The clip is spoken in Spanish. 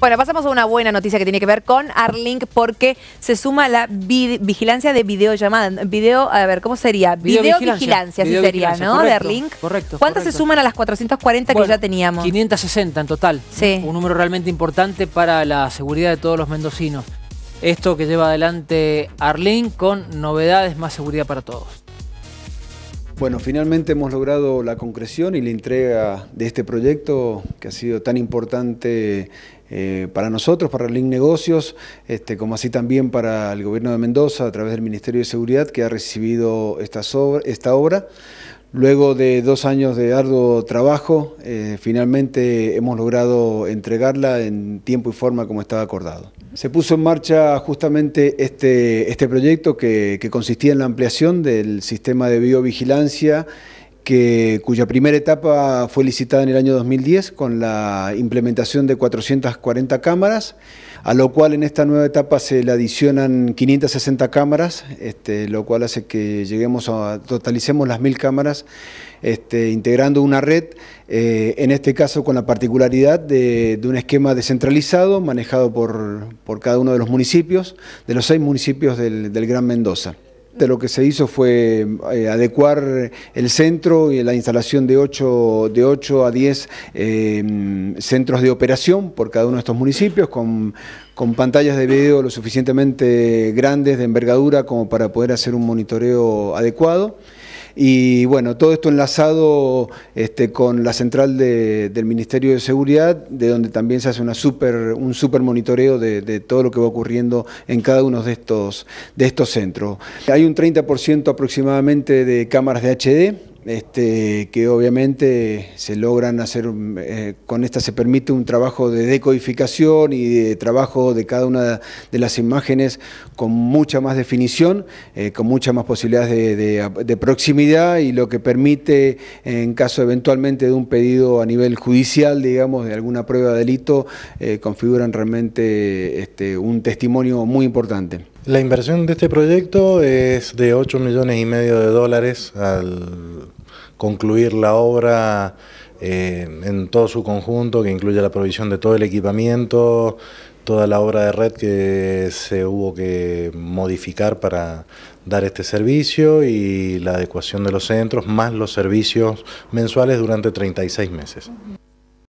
Bueno, pasamos a una buena noticia que tiene que ver con Arlink porque se suma la vigilancia de videollamada. Video, a ver, ¿cómo sería? Videovigilancia, video vigilancia, sería, ¿no? de Arlink. Correcto. ¿Cuántas se suman a las 440 que ya teníamos? 560 en total. Sí. Un número realmente importante para la seguridad de todos los mendocinos. Esto que lleva adelante Arlink con novedades, más seguridad para todos. Bueno, finalmente hemos logrado la concreción y la entrega de este proyecto que ha sido tan importante eh, para nosotros, para Link Negocios, este, como así también para el Gobierno de Mendoza a través del Ministerio de Seguridad que ha recibido esta, esta obra. Luego de dos años de arduo trabajo, eh, finalmente hemos logrado entregarla en tiempo y forma como estaba acordado. Se puso en marcha justamente este, este proyecto que, que consistía en la ampliación del sistema de biovigilancia cuya primera etapa fue licitada en el año 2010 con la implementación de 440 cámaras, a lo cual en esta nueva etapa se le adicionan 560 cámaras, este, lo cual hace que lleguemos a totalicemos las 1000 cámaras, este, integrando una red, eh, en este caso con la particularidad de, un esquema descentralizado manejado por, cada uno de los municipios, de los seis municipios del Gran Mendoza lo que se hizo fue eh, adecuar el centro y la instalación de 8, de a 10 em, centros de operación por cada uno de estos municipios con, con pantallas de video lo suficientemente grandes de envergadura como para poder hacer un monitoreo adecuado. Y bueno, todo esto enlazado este, con la central del Ministerio de Seguridad, de donde también se hace una super, un super monitoreo de, todo lo que va ocurriendo en cada uno de estos, de estos centros. Hay un 30% aproximadamente de cámaras de HD este, que obviamente se logran hacer, eh, con esta se permite un trabajo de decodificación y de trabajo de cada una de las imágenes con mucha más definición, eh, con muchas más posibilidades de, proximidad y lo que permite, en caso eventualmente de un pedido a nivel judicial, digamos, de alguna prueba de delito, eh, configuran realmente este, un testimonio muy importante. La inversión de este proyecto es de 8 millones y medio de dólares al concluir la obra eh, en todo su conjunto, que incluye la provisión de todo el equipamiento, toda la obra de red que se hubo que modificar para dar este servicio y la adecuación de los centros, más los servicios mensuales durante 36 meses.